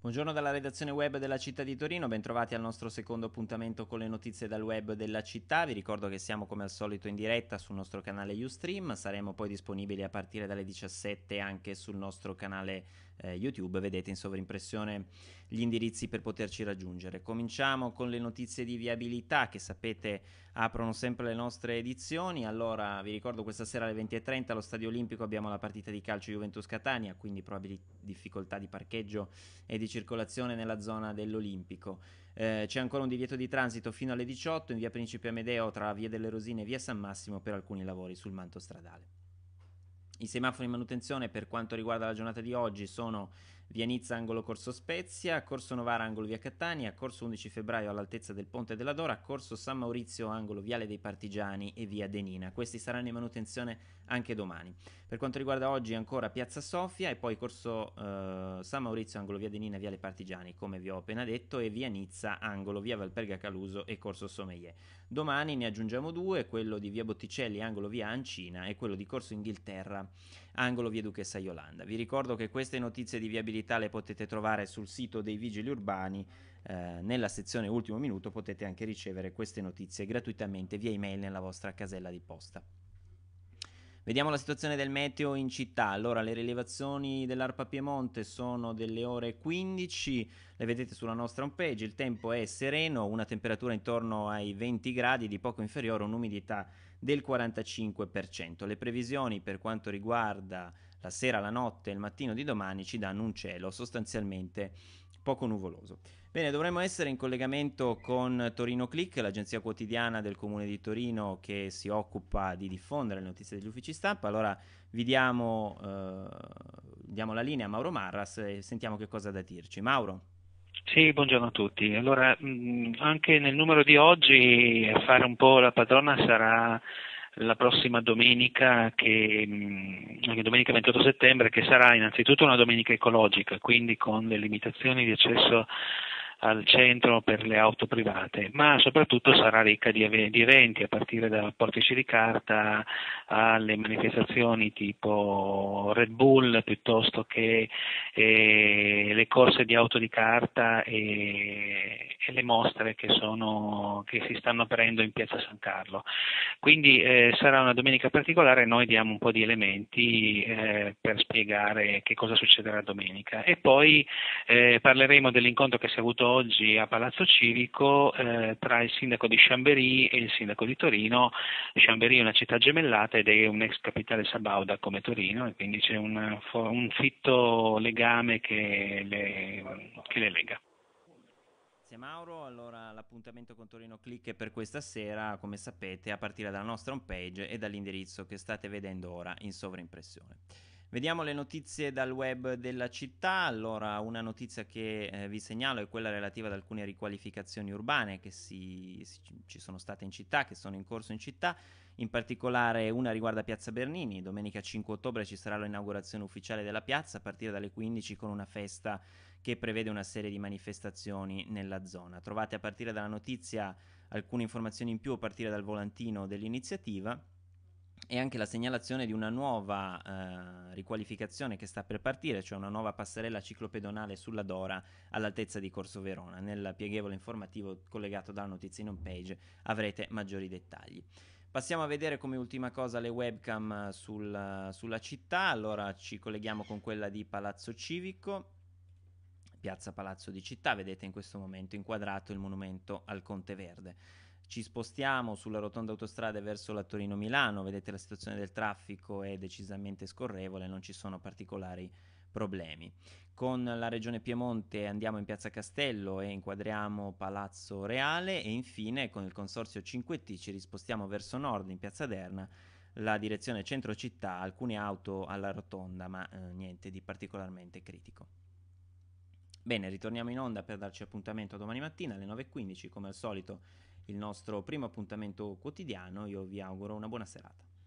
Buongiorno dalla redazione web della città di Torino, bentrovati al nostro secondo appuntamento con le notizie dal web della città. Vi ricordo che siamo come al solito in diretta sul nostro canale Ustream, saremo poi disponibili a partire dalle 17 anche sul nostro canale eh, YouTube vedete in sovrimpressione gli indirizzi per poterci raggiungere. Cominciamo con le notizie di viabilità che sapete aprono sempre le nostre edizioni. Allora vi ricordo questa sera alle 20.30 allo Stadio Olimpico abbiamo la partita di calcio Juventus Catania, quindi probabili difficoltà di parcheggio e di circolazione nella zona dell'Olimpico. Eh, c'è ancora un divieto di transito fino alle 18 in via Principe Amedeo tra via delle Rosine e via San Massimo per alcuni lavori sul manto stradale. I semafori in manutenzione per quanto riguarda la giornata di oggi sono via Nizza angolo Corso Spezia, Corso Novara angolo via Catania, Corso 11 febbraio all'altezza del Ponte della Dora, Corso San Maurizio angolo viale dei Partigiani e via Denina. Questi saranno in manutenzione anche domani. Per quanto riguarda oggi ancora Piazza Sofia e poi Corso eh, San Maurizio angolo via Denina e viale Partigiani, come vi ho appena detto, e via Nizza angolo via Valperga Caluso e Corso Sommelier. Domani ne aggiungiamo due, quello di via Botticelli angolo via Ancina e quello di Corso Inghilterra angolo via Duchessa Yolanda. Vi ricordo che queste notizie di viabilità disabilità le potete trovare sul sito dei Vigili Urbani, eh, nella sezione Ultimo Minuto potete anche ricevere queste notizie gratuitamente via email nella vostra casella di posta. Vediamo la situazione del meteo in città. Allora, le rilevazioni dell'Arpa Piemonte sono delle ore 15, le vedete sulla nostra homepage. Il tempo è sereno, una temperatura intorno ai 20 gradi, di poco inferiore, un'umidità del 45%. Le previsioni per quanto riguarda la sera, la notte e il mattino di domani ci danno un cielo sostanzialmente poco nuvoloso. Bene, dovremmo essere in collegamento con Torino Click, l'agenzia quotidiana del Comune di Torino che si occupa di diffondere le notizie degli uffici stampa. Allora vi diamo, eh, diamo la linea a Mauro Marras e sentiamo che cosa ha da dirci. Mauro. Sì, buongiorno a tutti. Allora, mh, mm, anche nel numero di oggi fare un po' la padrona sarà la prossima domenica, che, mm, domenica 28 settembre, che sarà innanzitutto una domenica ecologica, quindi con le limitazioni di accesso al centro per le auto private, ma soprattutto sarà ricca di, eventi a partire da portici di carta alle manifestazioni tipo Red Bull piuttosto che eh, le corse di auto di carta e e le mostre che, sono, che, si stanno aprendo in piazza San Carlo. Quindi eh, sarà una domenica particolare, noi diamo un po' di elementi eh, per spiegare che cosa succederà domenica e poi eh, parleremo dell'incontro che si è avuto oggi a Palazzo Civico eh, tra il sindaco di Chambéry e il sindaco di Torino. Chambéry è una città gemellata ed è un'ex capitale sabauda come Torino e quindi c'è una, un fitto legame che le, che le lega. Grazie Mauro, allora l'appuntamento con Torino Click è per questa sera, come sapete, a partire dalla nostra homepage e dall'indirizzo che state vedendo ora in sovraimpressione. Vediamo le notizie dal web della città. Allora, una notizia che eh, vi segnalo è quella relativa ad alcune riqualificazioni urbane che si, si, ci sono state in città, che sono in corso in città. In particolare una riguarda Piazza Bernini. Domenica 5 ottobre ci sarà l'inaugurazione ufficiale della piazza a partire dalle 15 con una festa che prevede una serie di manifestazioni nella zona. Trovate a partire dalla notizia alcune informazioni in più a partire dal volantino dell'iniziativa e anche la segnalazione di una nuova eh, riqualificazione che sta per partire, cioè una nuova passerella ciclopedonale sulla Dora all'altezza di Corso Verona. Nel pieghevole informativo collegato dalla notizia in home page avrete maggiori dettagli. Passiamo a vedere come ultima cosa le webcam eh, sul, eh, sulla città, allora ci colleghiamo con quella di Palazzo Civico, piazza Palazzo di Città, vedete in questo momento inquadrato il monumento al Conte Verde. Ci spostiamo sulla rotonda autostrade verso la Torino-Milano, vedete la situazione del traffico è decisamente scorrevole, non ci sono particolari problemi. Con la regione Piemonte andiamo in Piazza Castello e inquadriamo Palazzo Reale e infine con il consorzio 5T ci rispostiamo verso nord in Piazza Derna, la direzione centro città, alcune auto alla rotonda, ma eh, niente di particolarmente critico. Bene, ritorniamo in onda per darci appuntamento domani mattina alle 9.15, come al solito il nostro primo appuntamento quotidiano. Io vi auguro una buona serata.